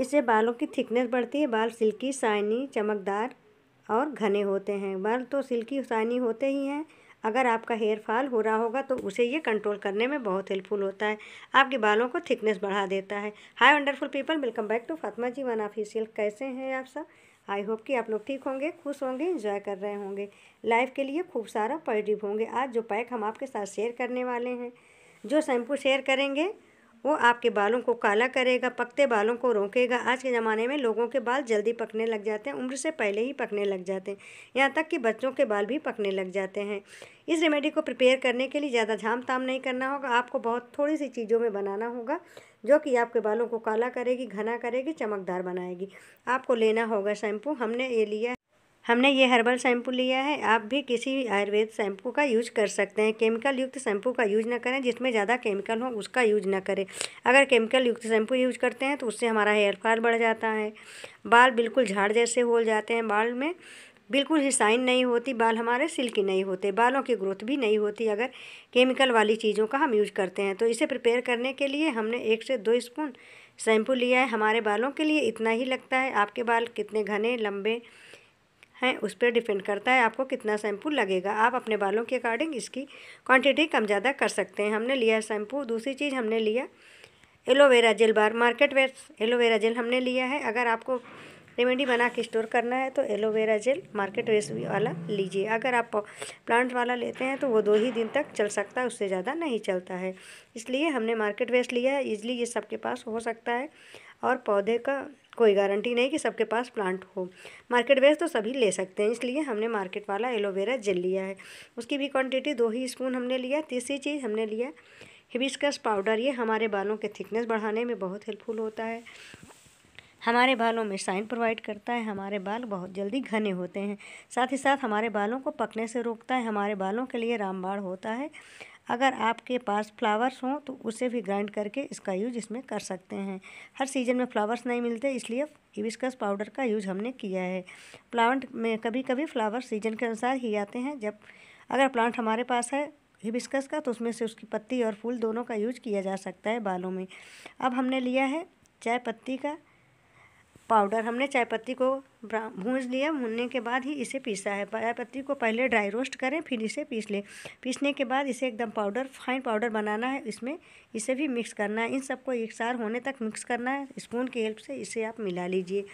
इससे बालों की थिकनेस बढ़ती है बाल सिल्की साइनी चमकदार और घने होते हैं बाल तो सिल्की साइनी होते ही हैं अगर आपका हेयर फॉल हो रहा होगा तो उसे ये कंट्रोल करने में बहुत हेल्पफुल होता है आपके बालों को थिकनेस बढ़ा देता है hi wonderful people welcome back to Fatma G one official कैसे हैं आप सब आई होप कि आप लोग ठीक होंगे खुश होंगे इंजॉय कर रहे होंगे लाइफ के लिए खूब सारा पॉजिटिव होंगे आज जो पैक हम आपके साथ शेयर करने वाले हैं जो शैम्पू शेयर करेंगे वो आपके बालों को काला करेगा पकते बालों को रोकेगा आज के ज़माने में लोगों के बाल जल्दी पकने लग जाते हैं उम्र से पहले ही पकने लग जाते हैं यहाँ तक कि बच्चों के बाल भी पकने लग जाते हैं इस रेमेडी को प्रिपेयर करने के लिए ज़्यादा झाम ताम नहीं करना होगा आपको बहुत थोड़ी सी चीज़ों में बनाना होगा जो कि आपके बालों को काला करेगी घना करेगी चमकदार बनाएगी आपको लेना होगा शैम्पू हमने ये लिया हमने ये हर्बल शैम्पू लिया है आप भी किसी आयुर्वेद शैम्पू का यूज कर सकते हैं केमिकल युक्त शैम्पू का यूज ना करें जिसमें ज़्यादा केमिकल हो उसका यूज ना करें अगर केमिकल युक्त शैम्पू यूज करते हैं तो उससे हमारा हेयरफॉल बढ़ जाता है बाल बिल्कुल झाड़ जैसे हो जाते हैं बाल में बिल्कुल ही साइन नहीं होती बाल हमारे सिल्की नहीं होते बालों की ग्रोथ भी नहीं होती अगर केमिकल वाली चीज़ों का हम यूज करते हैं तो इसे प्रिपेयर करने के लिए हमने एक से दो स्पून शैम्पू लिया है हमारे बालों के लिए इतना ही लगता है आपके बाल कितने घने लंबे हैं उस पर डिपेंड करता है आपको कितना शैम्पू लगेगा आप अपने बालों के अकॉर्डिंग इसकी क्वांटिटी कम ज़्यादा कर सकते हैं हमने लिया शैम्पू दूसरी चीज़ हमने लिया एलोवेरा जेल बार मार्केट वेयर एलोवेरा जेल हमने लिया है अगर आपको रेमेडी बना के स्टोर करना है तो एलोवेरा जेल मार्केट वेस वाला लीजिए अगर आप प्लांट वाला लेते हैं तो वो दो ही दिन तक चल सकता है उससे ज़्यादा नहीं चलता है इसलिए हमने मार्केट वेस्ट लिया है इजली ये सबके पास हो सकता है और पौधे का कोई गारंटी नहीं कि सबके पास प्लांट हो मार्केट वेज तो सभी ले सकते हैं इसलिए हमने मार्केट वाला एलोवेरा जेल लिया है उसकी भी क्वांटिटी दो ही स्पून हमने लिया तीसरी चीज़ हमने लिया हिबिस्कस पाउडर ये हमारे बालों के थिकनेस बढ़ाने में बहुत हेल्पफुल होता है हमारे बालों में साइन प्रोवाइड करता है हमारे बाल बहुत जल्दी घने होते हैं साथ ही साथ हमारे बालों को पकने से रोकता है हमारे बालों के लिए रामबाड़ होता है अगर आपके पास फ्लावर्स हों तो उसे भी ग्राइंड करके इसका यूज इसमें कर सकते हैं हर सीज़न में फ्लावर्स नहीं मिलते इसलिए हिबिस्कस पाउडर का यूज हमने किया है प्लांट में कभी कभी फ्लावर सीजन के अनुसार ही आते हैं जब अगर प्लांट हमारे पास है हिबिस्कस का तो उसमें से उसकी पत्ती और फूल दोनों का यूज किया जा सकता है बालों में अब हमने लिया है चाय पत्ती का पाउडर हमने चाय पत्ती को भूज लिया भूनने के बाद ही इसे पीसा है चाय पत्ती को पहले ड्राई रोस्ट करें फिर इसे पीस लें पीसने के बाद इसे एकदम पाउडर फाइन पाउडर बनाना है इसमें इसे भी मिक्स करना है इन सबको एक सार होने तक मिक्स करना है स्पून की हेल्प से इसे आप मिला लीजिए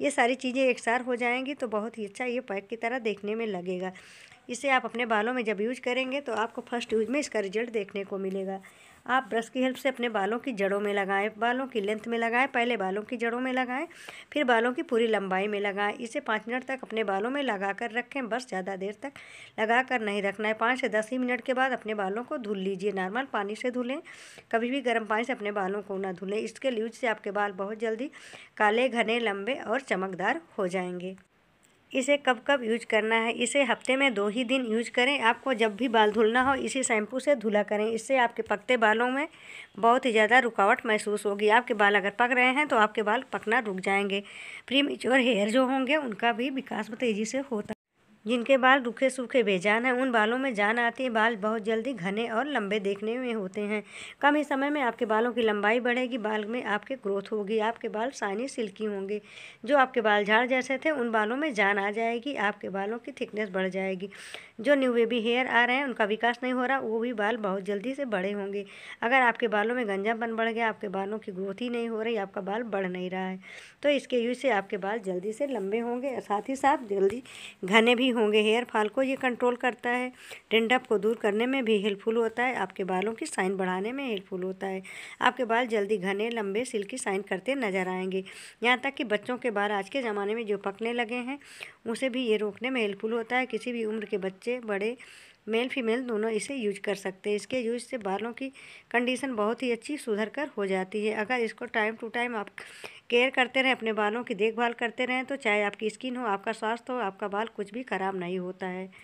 ये सारी चीज़ें एक सार हो जाएंगी तो बहुत ही अच्छा ये पैक की तरह देखने में लगेगा इसे आप अपने बालों में जब यूज करेंगे तो आपको फर्स्ट यूज में इसका रिजल्ट देखने को मिलेगा आप ब्रश की हेल्प से अपने बालों की जड़ों में लगाएं बालों की लेंथ में लगाएं पहले बालों की जड़ों में लगाएं फिर बालों की पूरी लंबाई में लगाएं इसे पाँच मिनट तक अपने बालों में लगा कर रखें बस ज़्यादा देर तक लगा कर नहीं रखना है पाँच से दस ही मिनट के बाद अपने बालों को धुल लीजिए नॉर्मल पानी से धुलें कभी भी गर्म पानी से अपने बालों को ना धुलें इसके यूज से आपके बाल बहुत जल्दी काले घने लंबे और चमकदार हो जाएंगे इसे कब कब यूज करना है इसे हफ्ते में दो ही दिन यूज करें आपको जब भी बाल धुलना हो इसी शैम्पू से धुला करें इससे आपके पकते बालों में बहुत ही ज़्यादा रुकावट महसूस होगी आपके बाल अगर पक रहे हैं तो आपके बाल पकना रुक जाएंगे प्री हेयर जो होंगे उनका भी विकास तेज़ी से होता जिनके बाल रूखे सूखे बेजान हैं उन बालों में जान आती है बाल बहुत जल्दी घने और लंबे देखने में होते हैं कम ही समय में आपके बालों की लंबाई बढ़ेगी बाल में आपके ग्रोथ होगी आपके बाल सानी सिल्की होंगे जो आपके बाल झाड़ जैसे थे उन बालों में जान आ जाएगी आपके बालों की थिकनेस बढ़ जाएगी जो न्यू बेबी हेयर आ रहे हैं उनका विकास नहीं हो रहा वो भी बाल बहुत जल्दी से बड़े होंगे अगर आपके बालों में गंजापन बढ़ गया आपके बालों की ग्रोथ ही नहीं हो रही आपका बाल बढ़ नहीं रहा है तो इसके यूज से आपके बाल जल्दी से लंबे होंगे साथ ही साथ जल्दी घने भी होंगे हेयर फॉल को ये कंट्रोल करता है टेंडअप को दूर करने में भी हेल्पफुल होता है आपके बालों की साइन बढ़ाने में हेल्पफुल होता है आपके बाल जल्दी घने लंबे सिल्की साइन करते नजर आएंगे यहाँ तक कि बच्चों के बाल आज के ज़माने में जो पकने लगे हैं उसे भी ये रोकने में हेल्पफुल होता है किसी भी उम्र के बच्चे बड़े मेल फीमेल दोनों इसे यूज कर सकते हैं इसके यूज से बालों की कंडीशन बहुत ही अच्छी सुधर कर हो जाती है अगर इसको टाइम टू टाइम आप केयर करते रहें अपने बालों की देखभाल करते रहें तो चाहे आपकी स्किन हो आपका स्वास्थ्य हो आपका बाल कुछ भी ख़राब नहीं होता है